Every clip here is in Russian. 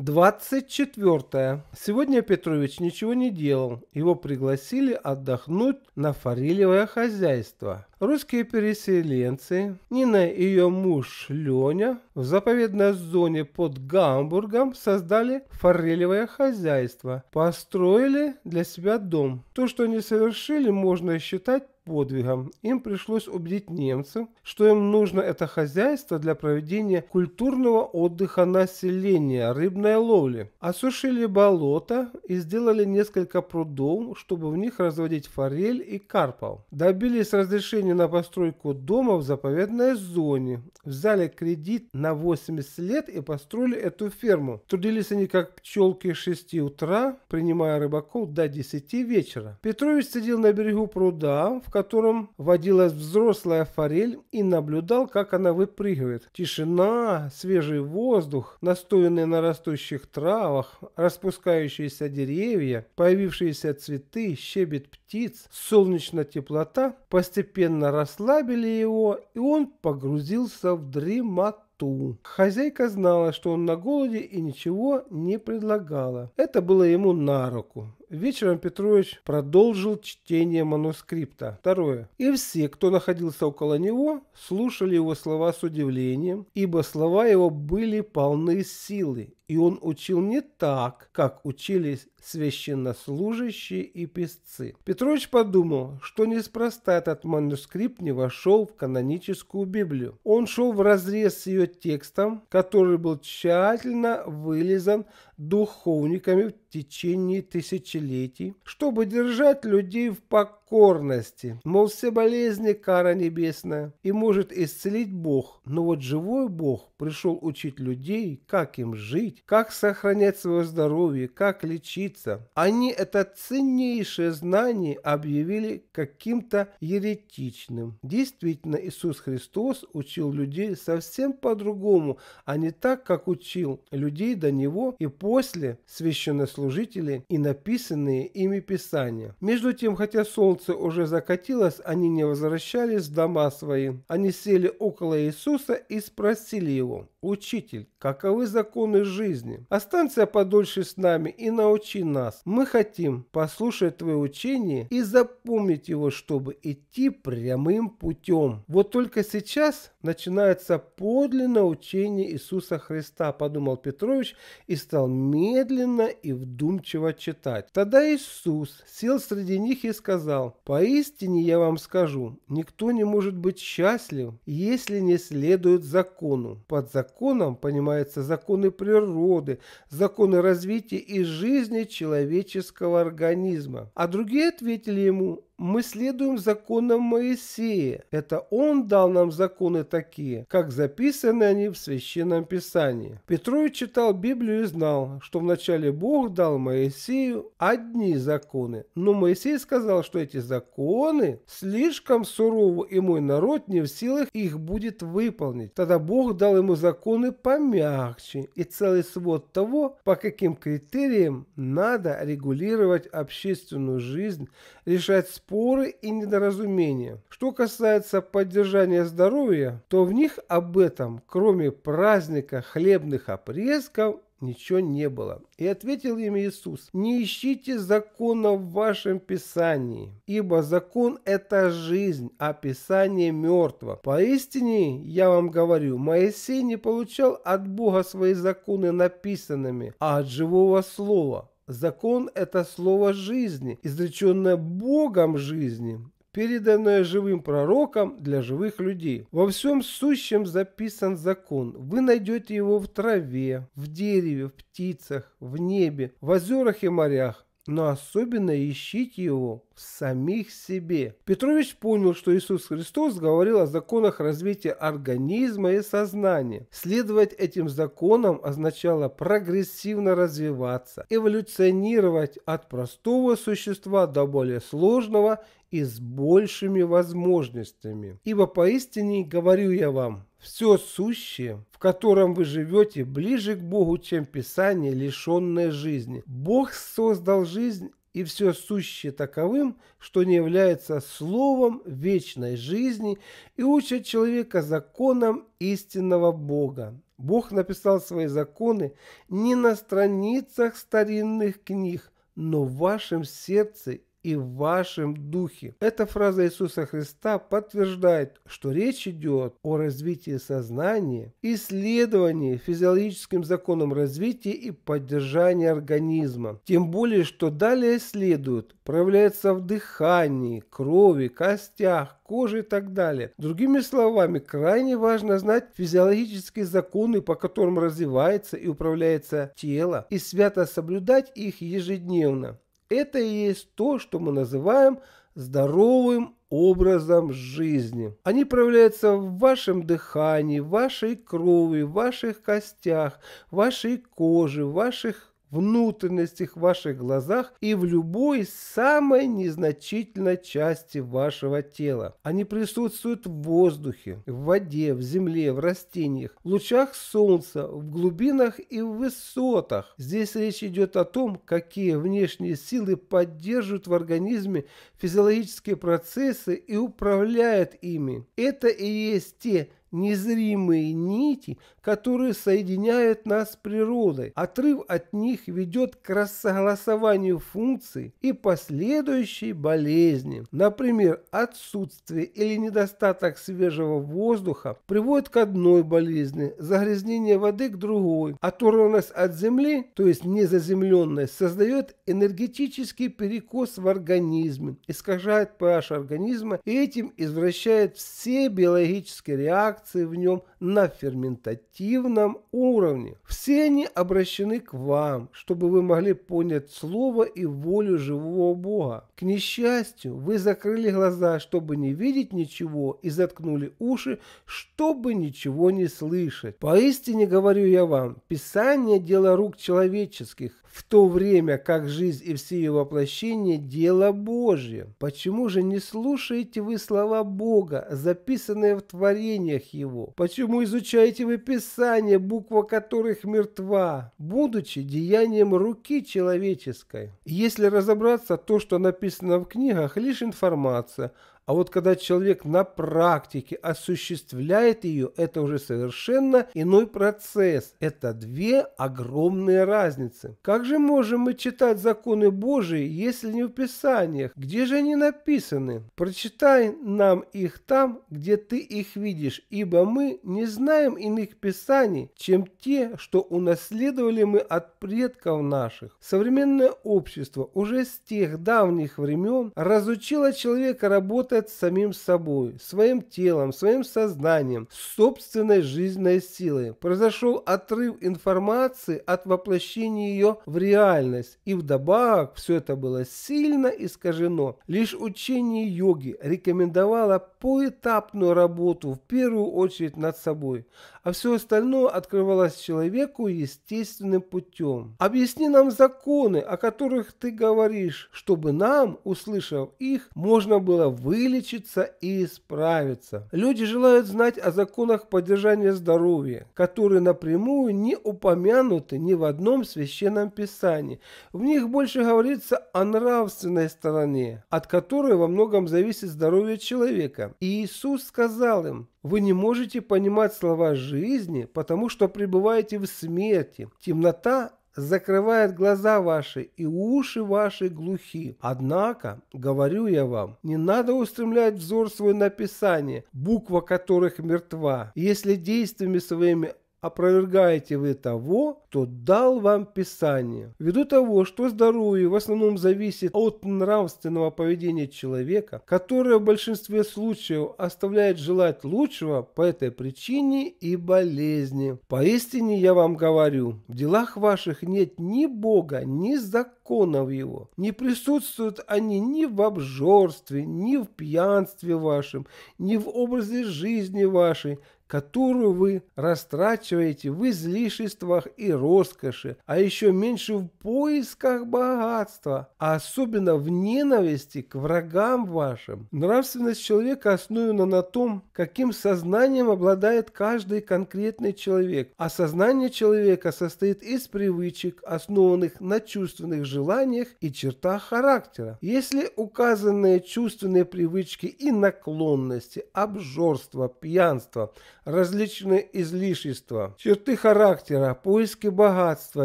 24. Сегодня Петрович ничего не делал. Его пригласили отдохнуть на форелевое хозяйство. Русские переселенцы, Нина и ее муж Леня в заповедной зоне под Гамбургом создали форелевое хозяйство, построили для себя дом. То, что они совершили, можно считать подвигом. Им пришлось убедить немцев, что им нужно это хозяйство для проведения культурного отдыха населения, рыбной ловли. Осушили болото и сделали несколько прудов, чтобы в них разводить форель и карпов. Добились разрешения на постройку дома в заповедной зоне. Взяли кредит на 80 лет и построили эту ферму. Трудились они как пчелки с 6 утра, принимая рыбаков до 10 вечера. Петрович сидел на берегу пруда, в котором водилась взрослая форель и наблюдал, как она выпрыгивает. Тишина, свежий воздух, настоянный на растущих травах, распускающиеся деревья, появившиеся цветы, щебет птиц, солнечная теплота постепенно расслабили его, и он погрузился в дремоту Хозяйка знала, что он на голоде и ничего не предлагала. Это было ему на руку. Вечером Петрович продолжил чтение манускрипта. Второе. И все, кто находился около него, слушали его слова с удивлением, ибо слова его были полны силы, и он учил не так, как учились священнослужащие и песцы. Петрович подумал, что неспроста этот манускрипт не вошел в каноническую Библию. Он шел в разрез с ее текстом, который был тщательно вылезан духовниками в течение тысячелетий, чтобы держать людей в покое покорности, мол, все болезни – кара небесная, и может исцелить Бог. Но вот живой Бог пришел учить людей, как им жить, как сохранять свое здоровье, как лечиться. Они это ценнейшее знание объявили каким-то еретичным. Действительно, Иисус Христос учил людей совсем по-другому, а не так, как учил людей до Него и после священнослужителей и написанные ими Писания. Между тем, хотя солнце солнце уже закатилось, они не возвращались в дома свои. Они сели около Иисуса и спросили его, «Учитель, каковы законы жизни? Останься подольше с нами и научи нас. Мы хотим послушать Твое учение и запомнить его, чтобы идти прямым путем». Вот только сейчас начинается подлинное учение Иисуса Христа, подумал Петрович и стал медленно и вдумчиво читать. Тогда Иисус сел среди них и сказал, сказал, «Поистине я вам скажу, никто не может быть счастлив, если не следует закону. Под законом понимаются законы природы, законы развития и жизни человеческого организма». А другие ответили ему, мы следуем законам Моисея. Это он дал нам законы такие, как записаны они в Священном Писании. Петрович читал Библию и знал, что вначале Бог дал Моисею одни законы, но Моисей сказал, что эти законы слишком суровы, и мой народ не в силах их будет выполнить. Тогда Бог дал ему законы помягче и целый свод того, по каким критериям надо регулировать общественную жизнь, решать споры споры и недоразумения. Что касается поддержания здоровья, то в них об этом, кроме праздника хлебных опресков, ничего не было. И ответил им Иисус, не ищите закона в вашем Писании, ибо закон – это жизнь, а Писание мертво. Поистине, я вам говорю, Моисей не получал от Бога свои законы написанными, а от живого слова, Закон – это слово жизни, изреченное Богом жизни, переданное живым пророкам для живых людей. Во всем сущем записан закон. Вы найдете его в траве, в дереве, в птицах, в небе, в озерах и морях, но особенно ищите его в самих себе. Петрович понял, что Иисус Христос говорил о законах развития организма и сознания. Следовать этим законам означало прогрессивно развиваться, эволюционировать от простого существа до более сложного и с большими возможностями. Ибо поистине говорю я вам, все сущее, в котором вы живете, ближе к Богу, чем Писание, лишенное жизни. Бог создал жизнь и все сущее таковым, что не является словом вечной жизни и учит человека законам истинного Бога. Бог написал свои законы не на страницах старинных книг, но в вашем сердце и в вашем духе. Эта фраза Иисуса Христа подтверждает, что речь идет о развитии сознания, исследовании физиологическим законам развития и поддержания организма. Тем более, что далее следует, проявляется в дыхании, крови, костях, коже и так далее. Другими словами, крайне важно знать физиологические законы, по которым развивается и управляется тело, и свято соблюдать их ежедневно. Это и есть то, что мы называем здоровым образом жизни. Они проявляются в вашем дыхании, вашей крови, ваших костях, вашей коже, ваших внутренностях, ваших глазах и в любой самой незначительной части вашего тела. Они присутствуют в воздухе, в воде, в земле, в растениях, в лучах солнца, в глубинах и в высотах. Здесь речь идет о том, какие внешние силы поддерживают в организме физиологические процессы и управляют ими. Это и есть те незримые нити, которые соединяют нас с природой. Отрыв от них ведет к рассогласованию функций и последующей болезни. Например, отсутствие или недостаток свежего воздуха приводит к одной болезни, загрязнение воды к другой. Оторванность от земли, то есть незаземленность, создает энергетический перекос в организме, искажает pH организма и этим извращает все биологические реакции в нем, на ферментативном уровне. Все они обращены к вам, чтобы вы могли понять Слово и волю живого Бога. К несчастью, вы закрыли глаза, чтобы не видеть ничего, и заткнули уши, чтобы ничего не слышать. Поистине говорю я вам, Писание – дело рук человеческих, в то время как жизнь и все ее воплощения – дело Божье. Почему же не слушаете вы слова Бога, записанные в творениях Его? Почему Почему изучаете вы Писание, буква которых мертва, будучи деянием руки человеческой? Если разобраться, то, что написано в книгах, лишь информация – а вот когда человек на практике осуществляет ее, это уже совершенно иной процесс. Это две огромные разницы. Как же можем мы читать законы Божии, если не в Писаниях? Где же они написаны? Прочитай нам их там, где ты их видишь, ибо мы не знаем иных Писаний, чем те, что унаследовали мы от предков наших. Современное общество уже с тех давних времен разучило человека работать работает с самим собой, своим телом, своим сознанием, собственной жизненной силой. Произошел отрыв информации от воплощения ее в реальность, и вдобавок все это было сильно искажено. Лишь учение йоги рекомендовало поэтапную работу в первую очередь над собой, а все остальное открывалось человеку естественным путем. Объясни нам законы, о которых ты говоришь, чтобы нам, услышав их, можно было вылечиться и исправиться. Люди желают знать о законах поддержания здоровья, которые напрямую не упомянуты ни в одном священном писании. В них больше говорится о нравственной стороне, от которой во многом зависит здоровье человека. И Иисус сказал им, вы не можете понимать слова жизни, потому что пребываете в смерти. Темнота закрывает глаза ваши и уши ваши глухи. Однако, говорю я вам, не надо устремлять взор свой на Писание, буква которых мертва. Если действиями своими опровергаете вы того, кто дал вам Писание. Ввиду того, что здоровье в основном зависит от нравственного поведения человека, которое в большинстве случаев оставляет желать лучшего по этой причине и болезни. Поистине я вам говорю, в делах ваших нет ни Бога, ни законов его. Не присутствуют они ни в обжорстве, ни в пьянстве вашем, ни в образе жизни вашей, которую вы растрачиваете в излишествах и роскоши, а еще меньше в поисках богатства, а особенно в ненависти к врагам вашим. Нравственность человека основана на том, каким сознанием обладает каждый конкретный человек, а сознание человека состоит из привычек, основанных на чувственных желаниях и чертах характера. Если указанные чувственные привычки и наклонности, обжорство, пьянство – различные излишества, черты характера, поиски богатства,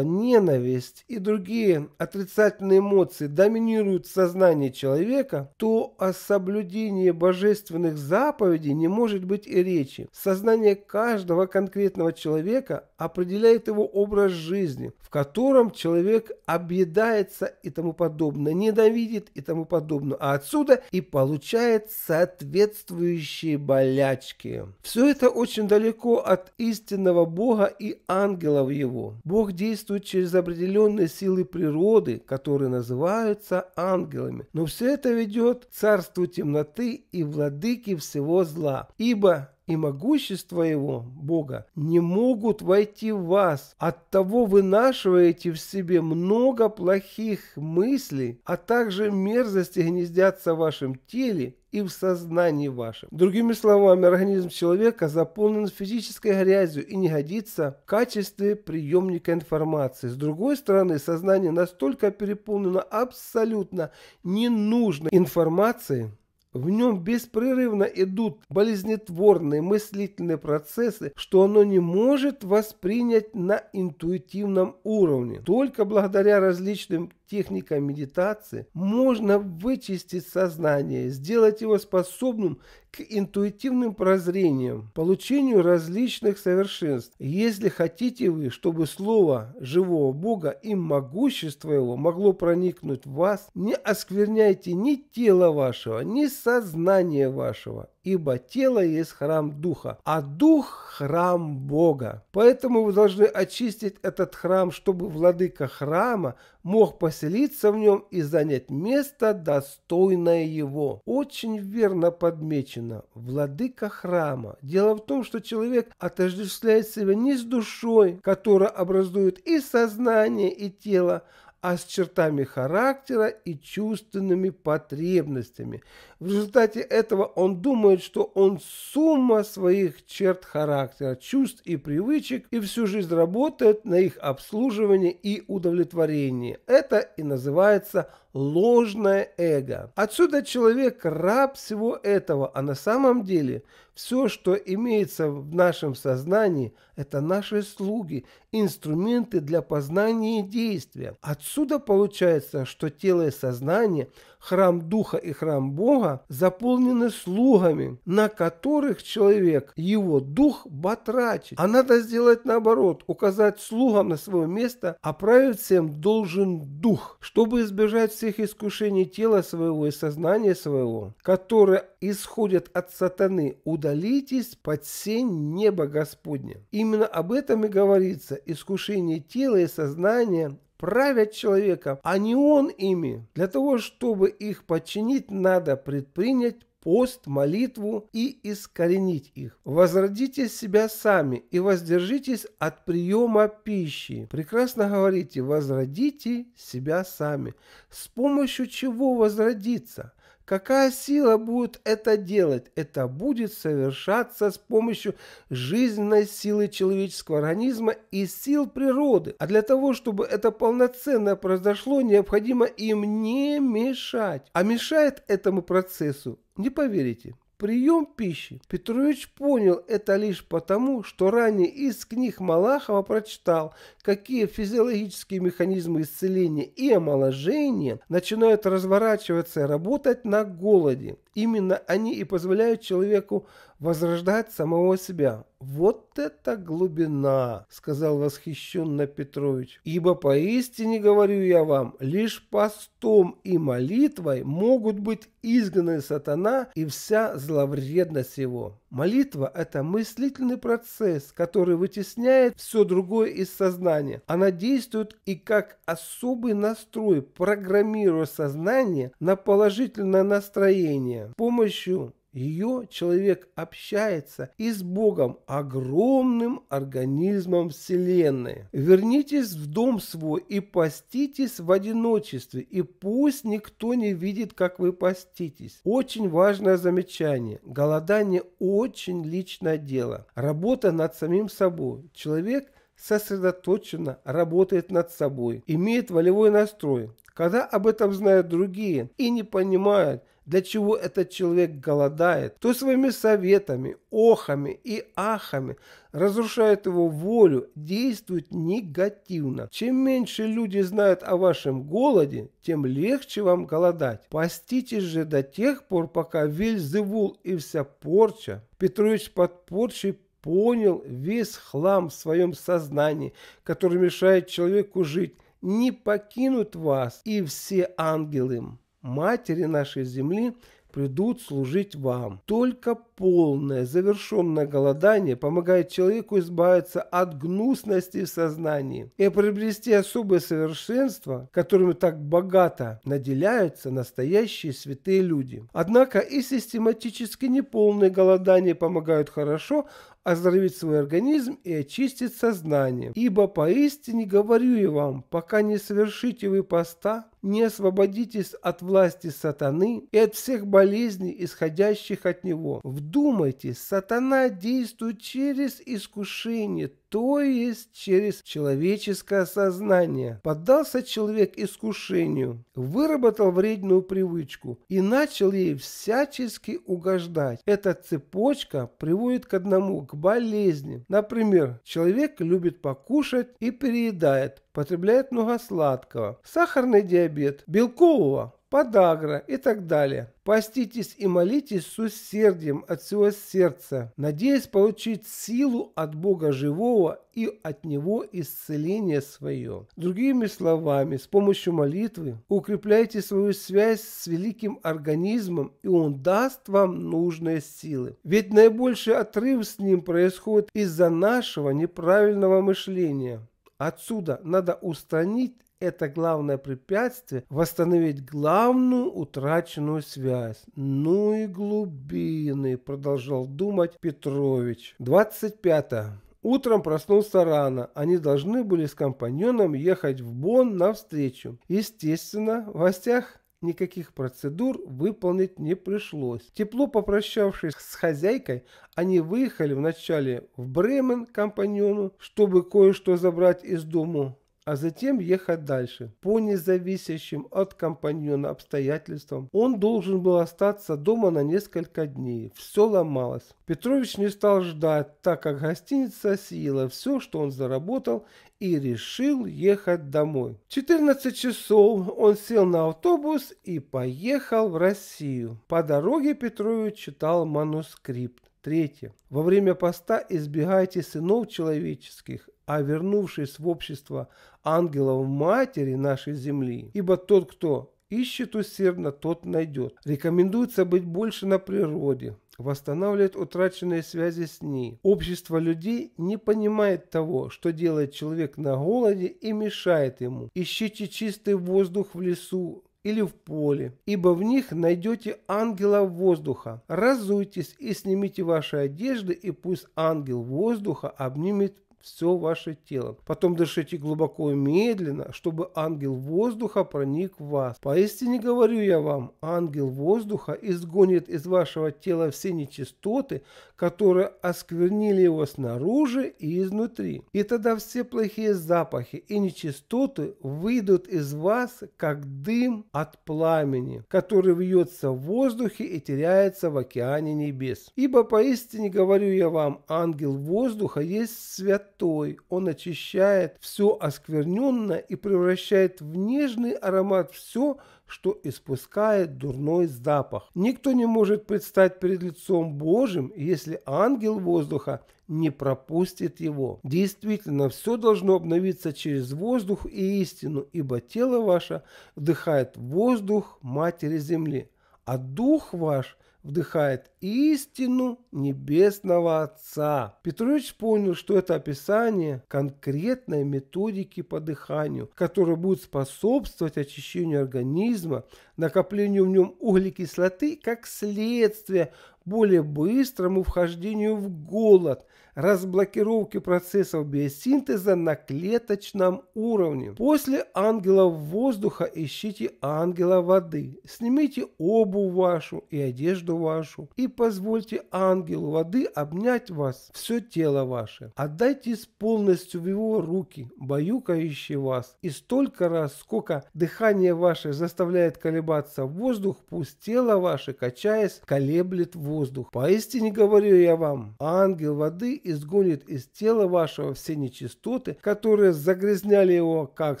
ненависть и другие отрицательные эмоции доминируют в сознании человека, то о соблюдении божественных заповедей не может быть и речи. Сознание каждого конкретного человека определяет его образ жизни, в котором человек объедается и тому подобное, ненавидит и тому подобное, а отсюда и получает соответствующие болячки. Все это очень далеко от истинного Бога и ангелов его. Бог действует через определенные силы природы, которые называются ангелами. Но все это ведет к царству темноты и владыки всего зла. Ибо и могущество его, Бога, не могут войти в вас. Оттого вынашиваете в себе много плохих мыслей, а также мерзости гнездятся в вашем теле, и в сознании вашем. Другими словами, организм человека заполнен физической грязью и не годится в качестве приемника информации. С другой стороны, сознание настолько переполнено абсолютно ненужной информацией, в нем беспрерывно идут болезнетворные мыслительные процессы, что оно не может воспринять на интуитивном уровне, только благодаря различным техника медитации, можно вычистить сознание, сделать его способным к интуитивным прозрениям, получению различных совершенств. Если хотите вы, чтобы слово живого Бога и могущество его могло проникнуть в вас, не оскверняйте ни тело вашего, ни сознание вашего, ибо тело есть храм Духа, а Дух – храм Бога. Поэтому вы должны очистить этот храм, чтобы владыка храма мог поселиться в нем и занять место, достойное его. Очень верно подмечено – владыка храма. Дело в том, что человек отождествляет себя не с душой, которая образует и сознание, и тело, а с чертами характера и чувственными потребностями. В результате этого он думает, что он сумма своих черт характера, чувств и привычек, и всю жизнь работает на их обслуживание и удовлетворение. Это и называется ложное эго. Отсюда человек раб всего этого, а на самом деле все, что имеется в нашем сознании, это наши слуги, инструменты для познания и действия. Отсюда получается, что тело и сознание храм Духа и храм Бога заполнены слугами, на которых человек, его дух батрачит. А надо сделать наоборот, указать слугам на свое место, а править всем должен дух, чтобы избежать всех искушений тела своего и сознания своего, которые исходят от сатаны. Удалитесь под сень неба Господня. Именно об этом и говорится. Искушение тела и сознания правят человеком, а не он ими. Для того, чтобы их подчинить, надо предпринять пост, молитву и искоренить их. Возродите себя сами и воздержитесь от приема пищи. Прекрасно говорите, возродите себя сами. С помощью чего возродиться? Какая сила будет это делать? Это будет совершаться с помощью жизненной силы человеческого организма и сил природы. А для того, чтобы это полноценно произошло, необходимо им не мешать. А мешает этому процессу, не поверите, прием пищи Петрович понял это лишь потому, что ранее из книг Малахова прочитал, какие физиологические механизмы исцеления и омоложения начинают разворачиваться и работать на голоде. Именно они и позволяют человеку возрождать самого себя. «Вот это глубина!» – сказал восхищенно Петрович. «Ибо поистине, говорю я вам, лишь постом и молитвой могут быть изгнаны сатана и вся зловредность его. Молитва – это мыслительный процесс, который вытесняет все другое из сознания. Она действует и как особый настрой, программируя сознание на положительное настроение с помощью ее человек общается и с Богом, огромным организмом Вселенной. Вернитесь в дом свой и поститесь в одиночестве, и пусть никто не видит, как вы поститесь. Очень важное замечание. Голодание очень личное дело. Работа над самим собой. Человек сосредоточенно работает над собой, имеет волевой настрой. Когда об этом знают другие и не понимают – для чего этот человек голодает, то своими советами, охами и ахами разрушает его волю, действует негативно. Чем меньше люди знают о вашем голоде, тем легче вам голодать. Поститесь же до тех пор, пока Вельзевул и вся порча, Петрович под порчей понял весь хлам в своем сознании, который мешает человеку жить, не покинут вас и все ангелы матери нашей земли, придут служить вам. Только полное, завершенное голодание помогает человеку избавиться от гнусности в сознании и приобрести особое совершенство, которым так богато наделяются настоящие святые люди. Однако и систематически неполное голодание помогают хорошо оздоровить свой организм и очистить сознание. Ибо поистине говорю я вам, пока не совершите вы поста, не освободитесь от власти сатаны и от всех болезней, исходящих от него. Вдумайтесь, сатана действует через искушение то есть через человеческое сознание. Поддался человек искушению, выработал вредную привычку и начал ей всячески угождать. Эта цепочка приводит к одному, к болезни. Например, человек любит покушать и переедает, потребляет много сладкого, сахарный диабет, белкового, подагра и так далее. Поститесь и молитесь с усердием от всего сердца, надеясь получить силу от Бога живого и от Него исцеление свое. Другими словами, с помощью молитвы укрепляйте свою связь с великим организмом, и он даст вам нужные силы. Ведь наибольший отрыв с ним происходит из-за нашего неправильного мышления. Отсюда надо устранить это главное препятствие, восстановить главную утраченную связь. Ну и глубины, продолжал думать Петрович. 25. -е. Утром проснулся рано, они должны были с компаньоном ехать в Бонн навстречу. Естественно, в гостях никаких процедур выполнить не пришлось. Тепло попрощавшись с хозяйкой, они выехали вначале в Бремен компаньону, чтобы кое-что забрать из дому а затем ехать дальше. По независящим от компаньона обстоятельствам он должен был остаться дома на несколько дней. Все ломалось. Петрович не стал ждать, так как гостиница съела все, что он заработал, и решил ехать домой. В 14 часов он сел на автобус и поехал в Россию. По дороге Петрович читал манускрипт. Третье. Во время поста избегайте сынов человеческих, а вернувшись в общество ангелов матери нашей земли. Ибо тот, кто ищет усердно, тот найдет. Рекомендуется быть больше на природе, восстанавливает утраченные связи с ней. Общество людей не понимает того, что делает человек на голоде и мешает ему. Ищите чистый воздух в лесу, или в поле, ибо в них найдете ангела воздуха. Разуйтесь и снимите ваши одежды, и пусть ангел воздуха обнимет все ваше тело. Потом дышите глубоко и медленно, чтобы ангел воздуха проник в вас. Поистине говорю я вам, ангел воздуха изгонит из вашего тела все нечистоты, которые осквернили его снаружи и изнутри. И тогда все плохие запахи и нечистоты выйдут из вас, как дым от пламени, который вьется в воздухе и теряется в океане небес. Ибо поистине говорю я вам, ангел воздуха есть святой чистотой. Он очищает все оскверненное и превращает в нежный аромат все, что испускает дурной запах. Никто не может предстать перед лицом Божьим, если ангел воздуха не пропустит его. Действительно, все должно обновиться через воздух и истину, ибо тело ваше вдыхает воздух Матери Земли, а дух ваш – вдыхает истину Небесного Отца. Петрович понял, что это описание конкретной методики по дыханию, которая будет способствовать очищению организма, накоплению в нем углекислоты как следствие более быстрому вхождению в голод, разблокировке процессов биосинтеза на клеточном уровне. После ангела воздуха ищите ангела воды. Снимите обувь вашу и одежду вашу и позвольте ангелу воды обнять вас, все тело ваше. Отдайтесь полностью в его руки, баюкающие вас, и столько раз, сколько дыхание ваше заставляет колебаться воздух, пусть тело ваше, качаясь, колеблет воздух воздух. Поистине говорю я вам, ангел воды изгонит из тела вашего все нечистоты, которые загрязняли его как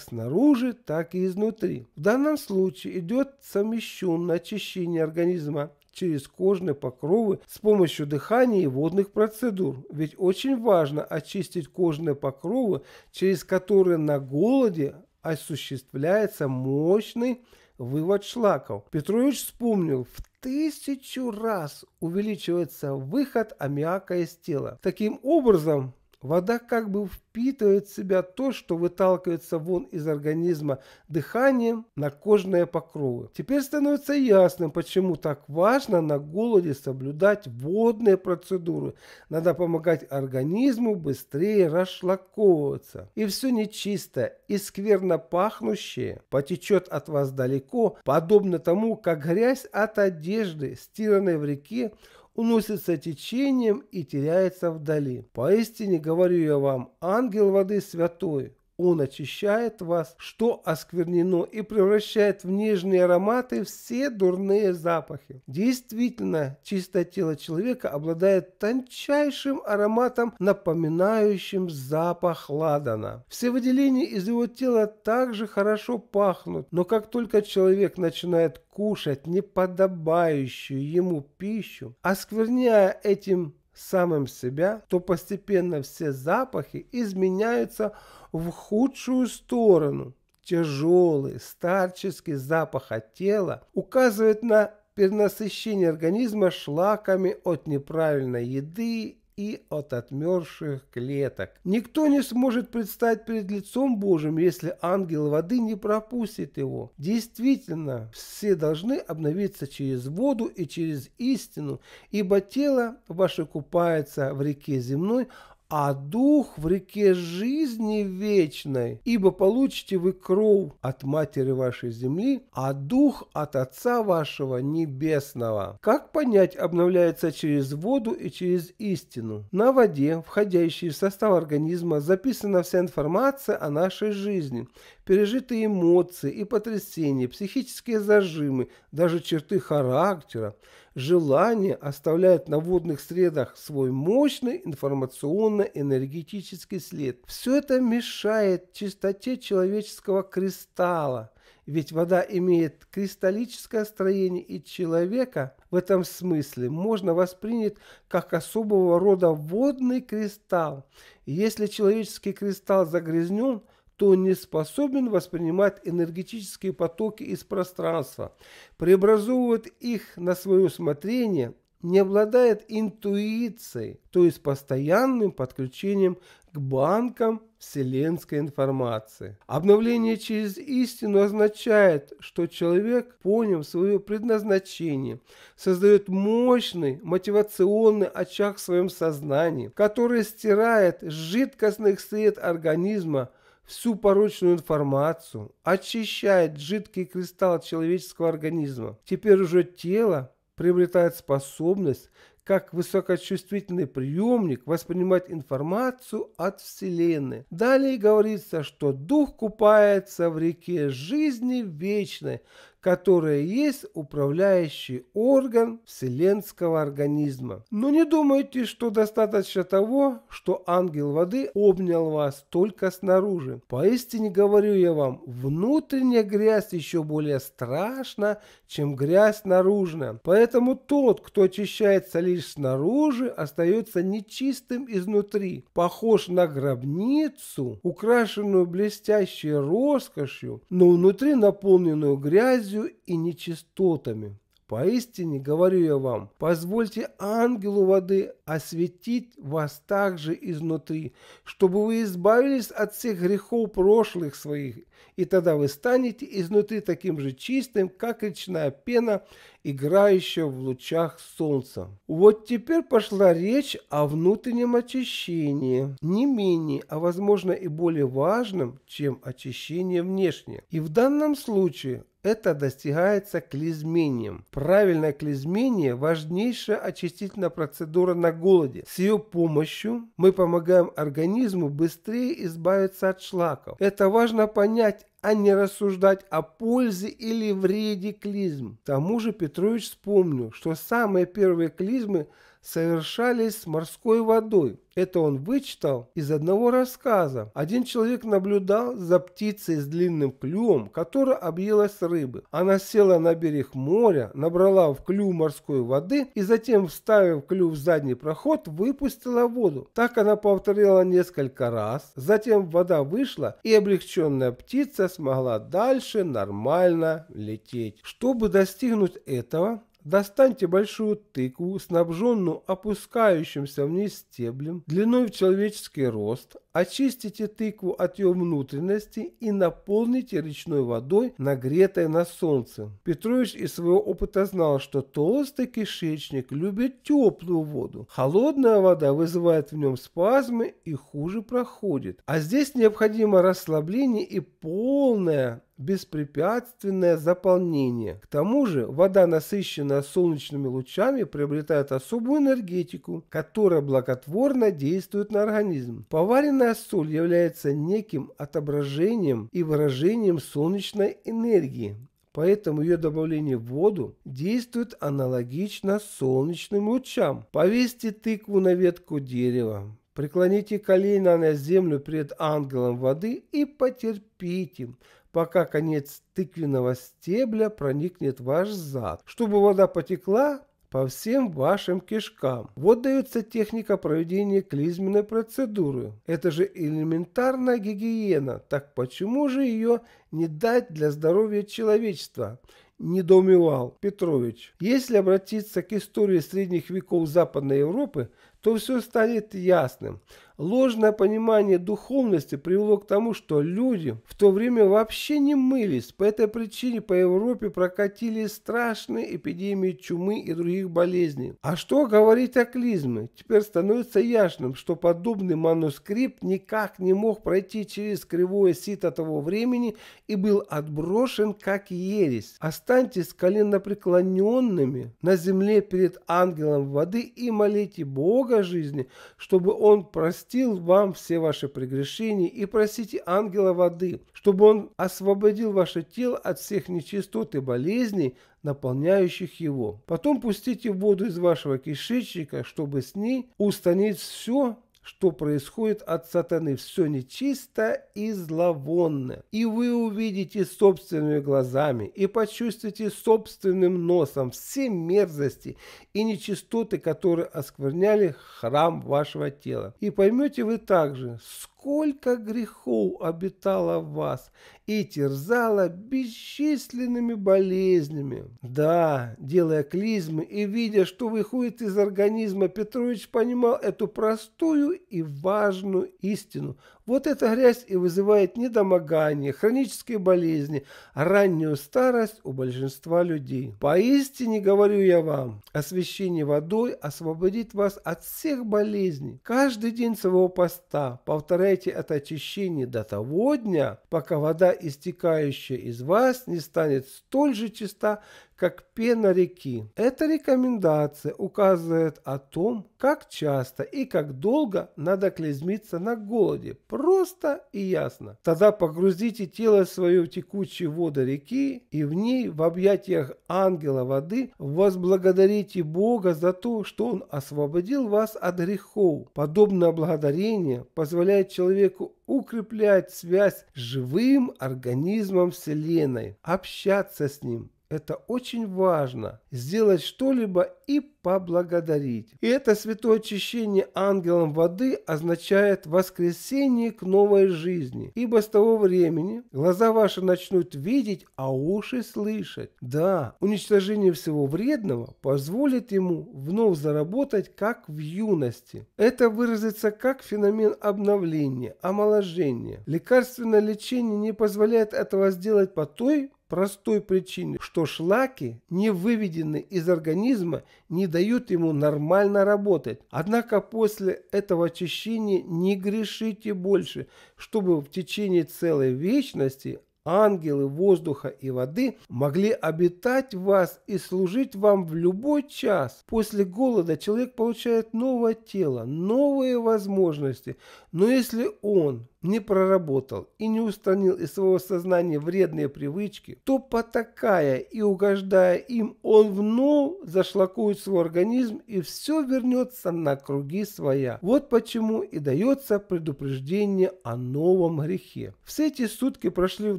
снаружи, так и изнутри. В данном случае идет совмещенное очищение организма через кожные покровы с помощью дыхания и водных процедур. Ведь очень важно очистить кожные покровы, через которые на голоде осуществляется мощный вывод шлаков. Петрович вспомнил, в тысячу раз увеличивается выход аммиака из тела. Таким образом, Вода как бы впитывает в себя то, что выталкивается вон из организма дыханием на кожные покровы. Теперь становится ясным, почему так важно на голоде соблюдать водные процедуры. Надо помогать организму быстрее расшлаковываться. И все нечистое и скверно пахнущее потечет от вас далеко, подобно тому, как грязь от одежды, стиранной в реке, уносится течением и теряется вдали. Поистине говорю я вам, ангел воды святой, он очищает вас, что осквернено, и превращает в нежные ароматы все дурные запахи. Действительно, чистое тело человека обладает тончайшим ароматом, напоминающим запах ладана. Все выделения из его тела также хорошо пахнут, но как только человек начинает кушать неподобающую ему пищу, оскверняя этим самым себя, то постепенно все запахи изменяются в худшую сторону. Тяжелый старческий запах от тела указывает на перенасыщение организма шлаками от неправильной еды и от отмерших клеток. Никто не сможет предстать перед лицом Божьим, если ангел воды не пропустит его. Действительно, все должны обновиться через воду и через истину, ибо тело ваше купается в реке земной, а дух в реке жизни вечной, ибо получите вы кровь от матери вашей земли, а дух от Отца вашего небесного. Как понять, обновляется через воду и через истину? На воде, входящей в состав организма, записана вся информация о нашей жизни, пережитые эмоции и потрясения, психические зажимы, даже черты характера желание оставляет на водных средах свой мощный информационно-энергетический след. Все это мешает чистоте человеческого кристалла, ведь вода имеет кристаллическое строение, и человека в этом смысле можно воспринять как особого рода водный кристалл. Если человеческий кристалл загрязнен – то не способен воспринимать энергетические потоки из пространства, преобразовывает их на свое усмотрение, не обладает интуицией, то есть постоянным подключением к банкам вселенской информации. Обновление через истину означает, что человек, поняв свое предназначение, создает мощный мотивационный очаг в своем сознании, который стирает жидкостных сред организма всю порочную информацию, очищает жидкий кристалл человеческого организма. Теперь уже тело приобретает способность, как высокочувствительный приемник, воспринимать информацию от Вселенной. Далее говорится, что дух купается в реке жизни вечной, которое есть управляющий орган вселенского организма. Но не думайте, что достаточно того, что ангел воды обнял вас только снаружи. Поистине говорю я вам, внутренняя грязь еще более страшна, чем грязь наружная. Поэтому тот, кто очищается лишь снаружи, остается нечистым изнутри, похож на гробницу, украшенную блестящей роскошью, но внутри наполненную грязью грязью и нечистотами. Поистине, говорю я вам, позвольте ангелу воды осветить вас также изнутри, чтобы вы избавились от всех грехов прошлых своих, и тогда вы станете изнутри таким же чистым, как речная пена, играющего в лучах солнца. Вот теперь пошла речь о внутреннем очищении, не менее, а возможно и более важным, чем очищение внешне. И в данном случае это достигается клизмением. Правильное клизмение – важнейшая очистительная процедура на голоде. С ее помощью мы помогаем организму быстрее избавиться от шлаков. Это важно понять а не рассуждать о пользе или вреде клизм. К тому же Петрович вспомнил, что самые первые клизмы совершались с морской водой. Это он вычитал из одного рассказа. Один человек наблюдал за птицей с длинным клювом, которая объелась рыбы. Она села на берег моря, набрала в клюв морской воды и затем, вставив клюв в задний проход, выпустила воду. Так она повторила несколько раз. Затем вода вышла, и облегченная птица смогла дальше нормально лететь. Чтобы достигнуть этого, Достаньте большую тыкву, снабженную опускающимся вниз стеблем, длиной в человеческий рост, очистите тыкву от ее внутренности и наполните речной водой, нагретой на солнце. Петрович из своего опыта знал, что толстый кишечник любит теплую воду. Холодная вода вызывает в нем спазмы и хуже проходит. А здесь необходимо расслабление и полное беспрепятственное заполнение. К тому же вода, насыщенная солнечными лучами, приобретает особую энергетику, которая благотворно действует на организм. Поваренная соль является неким отображением и выражением солнечной энергии. Поэтому ее добавление в воду действует аналогично солнечным лучам. Повесьте тыкву на ветку дерева, Преклоните колено на землю пред ангелом воды и потерпите, пока конец тыквенного стебля проникнет в ваш зад, чтобы вода потекла по всем вашим кишкам. Вот дается техника проведения клизменной процедуры. Это же элементарная гигиена, так почему же ее не дать для здоровья человечества? недоумевал Петрович. Если обратиться к истории средних веков Западной Европы, то все станет ясным. Ложное понимание духовности привело к тому, что люди в то время вообще не мылись. По этой причине по Европе прокатились страшные эпидемии чумы и других болезней. А что говорить о клизме? Теперь становится ясным, что подобный манускрипт никак не мог пройти через кривое сито того времени и был отброшен как ересь. Останьтесь коленопреклоненными на земле перед ангелом воды и молите Бога, Бога жизни, чтобы Он простил вам все ваши прегрешения и просите ангела воды, чтобы Он освободил ваше тело от всех нечистот и болезней, наполняющих его. Потом пустите воду из вашего кишечника, чтобы с ней устранить все, что происходит от сатаны. Все нечисто и зловонно. И вы увидите собственными глазами и почувствуете собственным носом все мерзости и нечистоты, которые оскверняли храм вашего тела. И поймете вы также, сколько сколько грехов обитало в вас и терзало бесчисленными болезнями. Да, делая клизмы и видя, что выходит из организма, Петрович понимал эту простую и важную истину. Вот эта грязь и вызывает недомогание, хронические болезни, раннюю старость у большинства людей. Поистине говорю я вам, освящение водой освободит вас от всех болезней. Каждый день своего поста повторяйте избавляйте от очищения до того дня, пока вода, истекающая из вас, не станет столь же чиста, как пена реки. Эта рекомендация указывает о том, как часто и как долго надо клизмиться на голоде, просто и ясно. Тогда погрузите тело свое в текучие воды реки и в ней в объятиях ангела воды возблагодарите Бога за то, что Он освободил вас от грехов. Подобное благодарение позволяет человеку укреплять связь с живым организмом Вселенной, общаться с ним, это очень важно. Сделать что-либо и поблагодарить. И это святое очищение ангелом воды означает воскресение к новой жизни, ибо с того времени глаза ваши начнут видеть, а уши слышать. Да, уничтожение всего вредного позволит ему вновь заработать, как в юности. Это выразится как феномен обновления, омоложения. Лекарственное лечение не позволяет этого сделать по той простой причине, что шлаки не выведены из организма не дают ему нормально работать. Однако после этого очищения не грешите больше, чтобы в течение целой вечности ангелы воздуха и воды могли обитать в вас и служить вам в любой час. После голода человек получает новое тело, новые возможности. Но если он не проработал и не устранил из своего сознания вредные привычки, то потакая и угождая им, он вновь зашлакует свой организм и все вернется на круги своя. Вот почему и дается предупреждение о новом грехе. Все эти сутки прошли в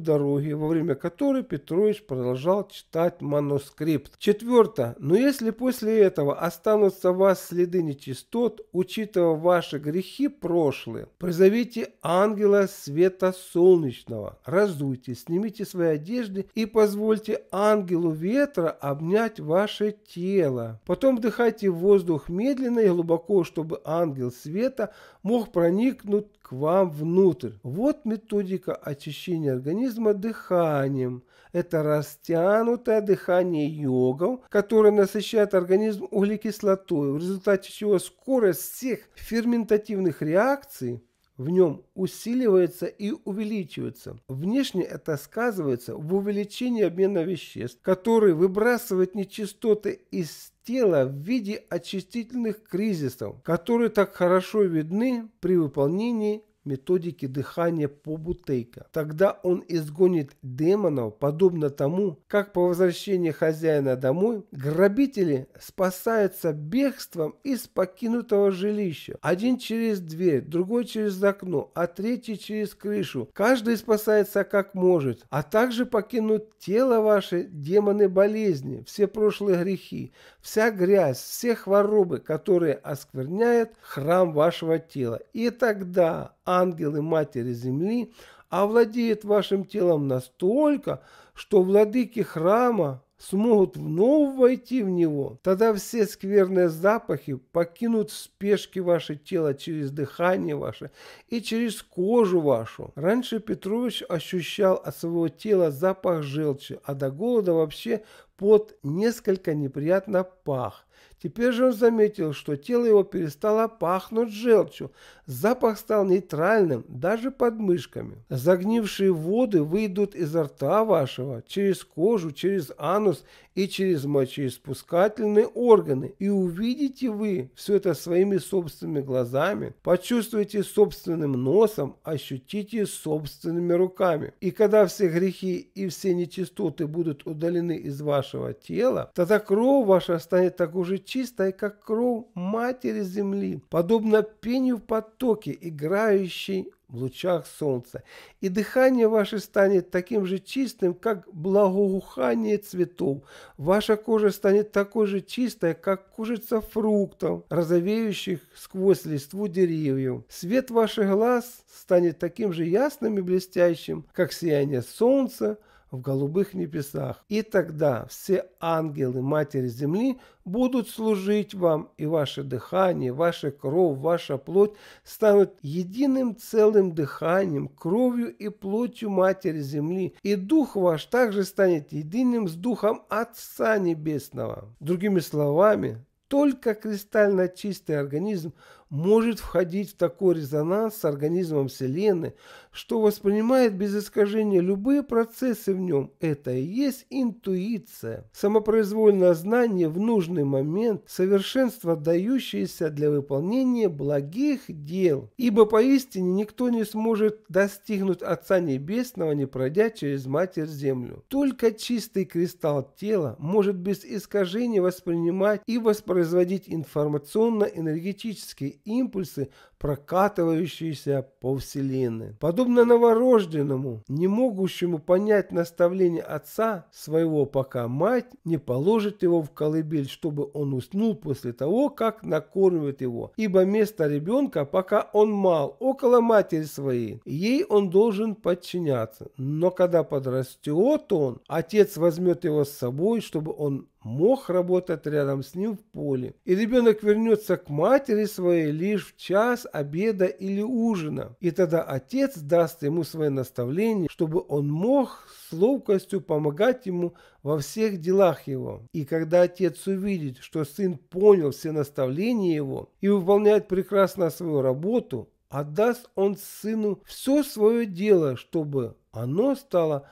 дороге, во время которой Петрович продолжал читать манускрипт. Четвертое. Но если после этого останутся у вас следы нечистот, учитывая ваши грехи прошлые, призовите Анну ангела света солнечного. Разуйте, снимите свои одежды и позвольте ангелу ветра обнять ваше тело. Потом вдыхайте воздух медленно и глубоко, чтобы ангел света мог проникнуть к вам внутрь. Вот методика очищения организма дыханием. Это растянутое дыхание йогов, которое насыщает организм углекислотой, в результате чего скорость всех ферментативных реакций в нем усиливается и увеличивается. Внешне это сказывается в увеличении обмена веществ, который выбрасывает нечистоты из тела в виде очистительных кризисов, которые так хорошо видны при выполнении методики дыхания по бутейка. Тогда он изгонит демонов, подобно тому, как по возвращении хозяина домой грабители спасаются бегством из покинутого жилища. Один через дверь, другой через окно, а третий через крышу. Каждый спасается как может, а также покинут тело ваше демоны болезни, все прошлые грехи, вся грязь, все хворобы, которые оскверняют храм вашего тела. И тогда ангелы Матери Земли овладеют вашим телом настолько, что владыки храма смогут вновь войти в него. Тогда все скверные запахи покинут в спешке ваше тело через дыхание ваше и через кожу вашу. Раньше Петрович ощущал от своего тела запах желчи, а до голода вообще Пот несколько неприятно пах. Теперь же он заметил, что тело его перестало пахнуть желчью. Запах стал нейтральным даже под мышками. Загнившие воды выйдут изо рта вашего, через кожу, через анус и через мочеиспускательные органы. И увидите вы все это своими собственными глазами, почувствуете собственным носом, ощутите собственными руками. И когда все грехи и все нечистоты будут удалены из вашего тела, тогда кровь ваша станет такой же чистой, как кровь Матери Земли, подобно пению в потоке, играющей в лучах солнца, и дыхание ваше станет таким же чистым, как благоухание цветов. Ваша кожа станет такой же чистой, как кожица фруктов, розовеющих сквозь листву деревьев. Свет ваших глаз станет таким же ясным и блестящим, как сияние солнца, в голубых небесах. И тогда все ангелы Матери Земли будут служить вам, и ваше дыхание, ваша кровь, ваша плоть станут единым целым дыханием, кровью и плотью Матери Земли, и Дух ваш также станет единым с Духом Отца Небесного. Другими словами, только кристально чистый организм – может входить в такой резонанс с организмом Вселенной, что воспринимает без искажения любые процессы в нем. Это и есть интуиция, самопроизвольное знание в нужный момент, совершенство, дающееся для выполнения благих дел. Ибо поистине никто не сможет достигнуть Отца Небесного, не пройдя через Матерь Землю. Только чистый кристалл тела может без искажения воспринимать и воспроизводить информационно-энергетические импульсы прокатывающиеся по вселенной. Подобно новорожденному, не могущему понять наставление отца своего, пока мать не положит его в колыбель, чтобы он уснул после того, как накормит его, ибо место ребенка, пока он мал, около матери своей, ей он должен подчиняться. Но когда подрастет он, отец возьмет его с собой, чтобы он мог работать рядом с ним в поле. И ребенок вернется к матери своей лишь в час обеда или ужина, и тогда отец даст ему свое наставление, чтобы он мог с ловкостью помогать ему во всех делах его. И когда отец увидит, что сын понял все наставления его и выполняет прекрасно свою работу, отдаст он сыну все свое дело, чтобы оно стало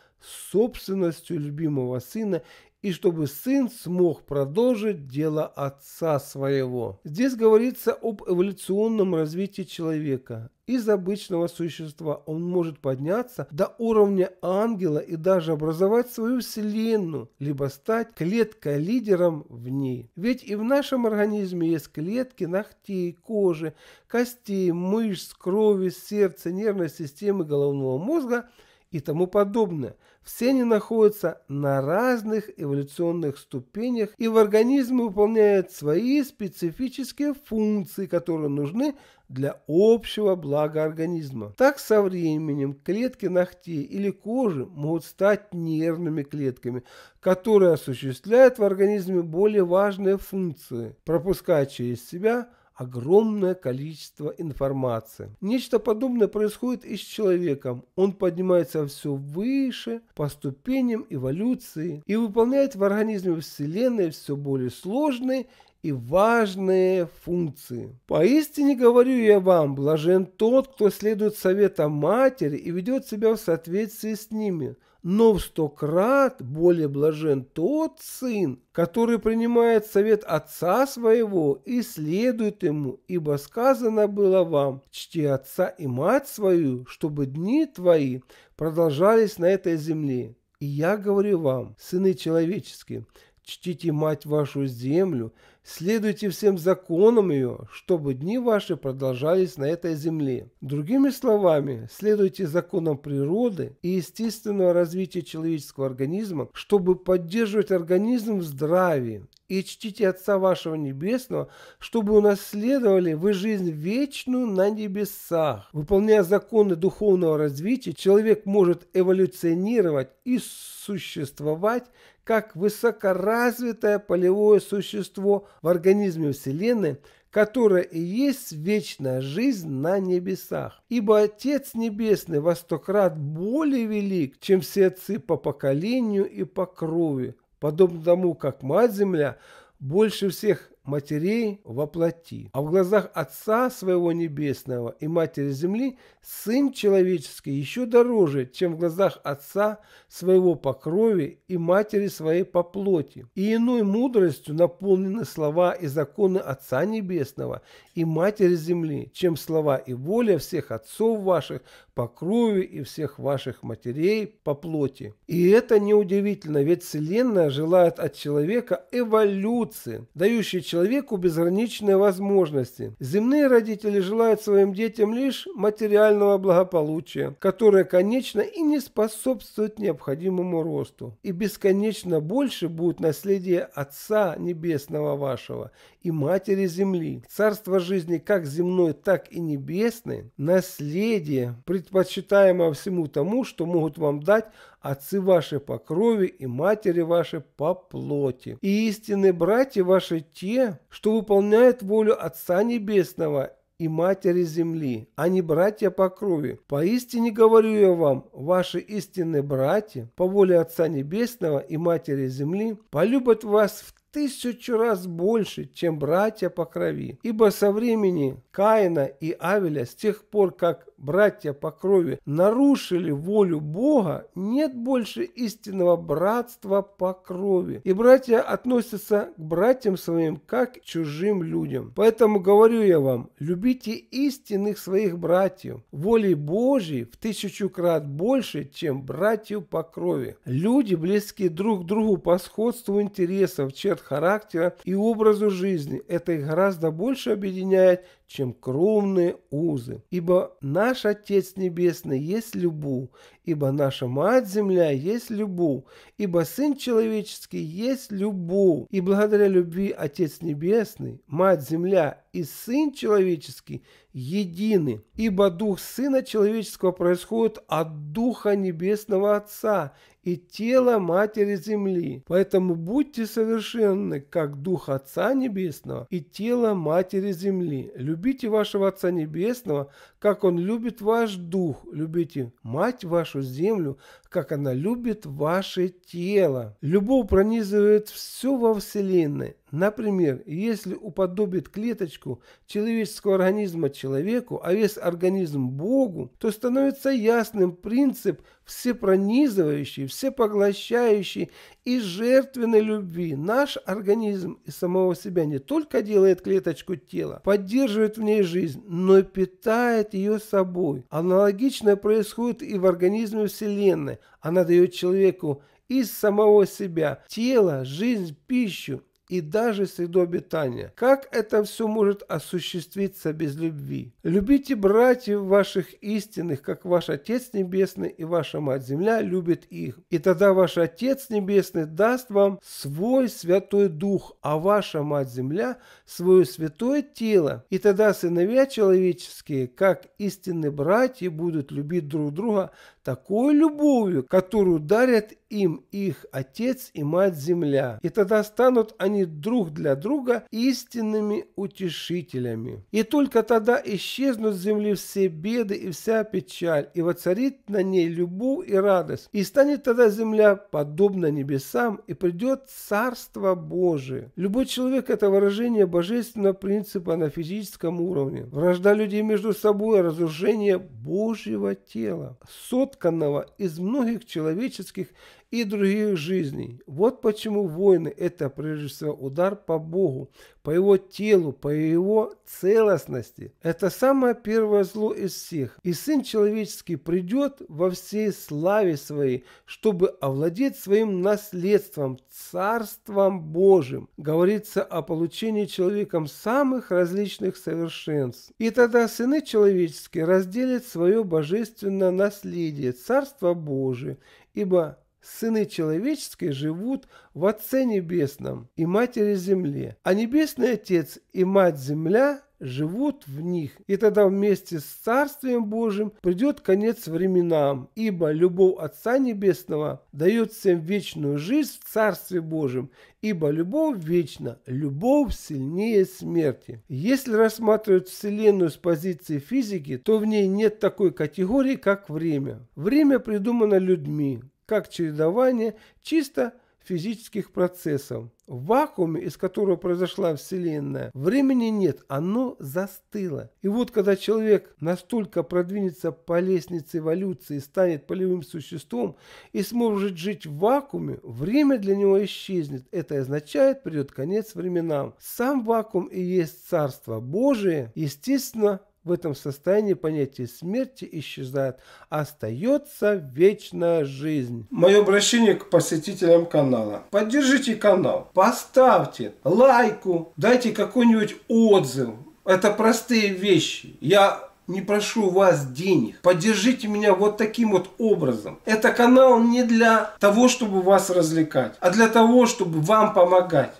собственностью любимого сына и чтобы сын смог продолжить дело отца своего. Здесь говорится об эволюционном развитии человека. Из обычного существа он может подняться до уровня ангела и даже образовать свою вселенную, либо стать клеткой-лидером в ней. Ведь и в нашем организме есть клетки ногтей, кожи, костей, мышц, крови, сердца, нервной системы головного мозга и тому подобное – все они находятся на разных эволюционных ступенях, и в организме выполняют свои специфические функции, которые нужны для общего блага организма. Так со временем клетки ногтей или кожи могут стать нервными клетками, которые осуществляют в организме более важные функции, пропуская через себя огромное количество информации. Нечто подобное происходит и с человеком. Он поднимается все выше по ступеням эволюции и выполняет в организме Вселенной все более сложные и важные функции. Поистине говорю я вам, блажен тот, кто следует советам матери и ведет себя в соответствии с ними – но в сто крат более блажен тот сын, который принимает совет отца своего и следует ему, ибо сказано было вам, чти отца и мать свою, чтобы дни твои продолжались на этой земле. И я говорю вам, сыны человеческие, чтите мать вашу землю, следуйте всем законам ее, чтобы дни ваши продолжались на этой земле. Другими словами, следуйте законам природы и естественного развития человеческого организма, чтобы поддерживать организм в здравии. И чтите Отца вашего Небесного, чтобы унаследовали вы жизнь вечную на небесах. Выполняя законы духовного развития, человек может эволюционировать и существовать как высокоразвитое полевое существо в организме Вселенной, которое и есть вечная жизнь на небесах. Ибо Отец Небесный во сто крат более велик, чем все отцы по поколению и по крови, подобно тому, как Мать Земля больше всех матерей во плоти, а в глазах Отца Своего Небесного и Матери Земли Сын Человеческий еще дороже, чем в глазах Отца Своего по крови и Матери Своей по плоти. И иной мудростью наполнены слова и законы Отца Небесного и Матери Земли, чем слова и воля всех отцов ваших по крови и всех ваших матерей по плоти. И это неудивительно, ведь Вселенная желает от человека эволюции, дающей человеку человеку безграничные возможности. Земные родители желают своим детям лишь материального благополучия, которое, конечно, и не способствует необходимому росту. И бесконечно больше будет наследие Отца Небесного вашего и Матери Земли. Царство жизни как земное, так и небесное – наследие, предпочитаемое всему тому, что могут вам дать отцы ваши по крови и матери ваши по плоти. И истинные братья ваши те, что выполняют волю Отца Небесного и матери земли, а не братья по крови. Поистине говорю я вам, ваши истинные братья, по воле Отца Небесного и матери земли, полюбят вас в тысячу раз больше, чем братья по крови. Ибо со времени Каина и Авеля, с тех пор, как братья по крови, нарушили волю Бога, нет больше истинного братства по крови. И братья относятся к братьям своим, как к чужим людям. Поэтому говорю я вам, любите истинных своих братьев. Волей Божьей в тысячу крат больше, чем братьев по крови. Люди близки друг другу по сходству интересов, черт характера и образу жизни. Это их гораздо больше объединяет, чем кровные узы. Ибо на наш Отец Небесный есть Любу, ибо наша мать-земля есть Любу, ибо Сын Человеческий есть Любу, и благодаря любви Отец Небесный, Мать-Земля и Сын Человеческий едины, ибо Дух Сына Человеческого происходит от Духа Небесного Отца и тела Матери Земли. Поэтому будьте совершенны, как Дух Отца Небесного и тело Матери Земли. Любите вашего Отца Небесного, как Он любит ваш Дух. Любите Мать вашу вашу землю, как она любит ваше тело. Любовь пронизывает все во Вселенной, Например, если уподобит клеточку человеческого организма человеку, а весь организм Богу, то становится ясным принцип всепронизывающий, всепоглощающий и жертвенной любви. Наш организм из самого себя не только делает клеточку тела, поддерживает в ней жизнь, но и питает ее собой. Аналогичное происходит и в организме Вселенной. Она дает человеку из самого себя тело, жизнь, пищу и даже среду обитания. Как это все может осуществиться без любви? Любите братьев ваших истинных, как ваш Отец Небесный и ваша Мать Земля любит их. И тогда ваш Отец Небесный даст вам свой Святой Дух, а ваша Мать Земля свое святое тело. И тогда сыновья человеческие, как истинные братья, будут любить друг друга такой любовью, которую дарят им их отец и мать земля. И тогда станут они друг для друга истинными утешителями. И только тогда исчезнут с земли все беды и вся печаль, и воцарит на ней любовь и радость. И станет тогда земля подобна небесам, и придет Царство Божие. Любой человек – это выражение божественного принципа на физическом уровне. Вражда людей между собой – разрушение Божьего тела. Сот сотканного из многих человеческих и других жизней. Вот почему войны – это прежде всего удар по Богу, по его телу, по его целостности. Это самое первое зло из всех. И Сын Человеческий придет во всей славе своей, чтобы овладеть своим наследством, Царством Божьим. Говорится о получении человеком самых различных совершенств. И тогда сыны человеческие разделят свое божественное наследие, Царство Божие, ибо сыны человеческие живут в Отце Небесном и Матери Земле, а Небесный Отец и Мать Земля живут в них, и тогда вместе с Царствием Божьим придет конец временам, ибо любовь Отца Небесного дает всем вечную жизнь в Царстве Божьем, ибо любовь вечна, любовь сильнее смерти. Если рассматривать Вселенную с позиции физики, то в ней нет такой категории, как время. Время придумано людьми, как чередование чисто физических процессов. В вакууме, из которого произошла Вселенная, времени нет, оно застыло. И вот когда человек настолько продвинется по лестнице эволюции, станет полевым существом и сможет жить в вакууме, время для него исчезнет. Это означает, придет конец временам. Сам вакуум и есть Царство Божие. Естественно, в этом состоянии понятие смерти исчезает, остается вечная жизнь. Мое обращение к посетителям канала. Поддержите канал, поставьте лайку, дайте какой-нибудь отзыв. Это простые вещи. Я не прошу вас денег. Поддержите меня вот таким вот образом. Это канал не для того, чтобы вас развлекать, а для того, чтобы вам помогать.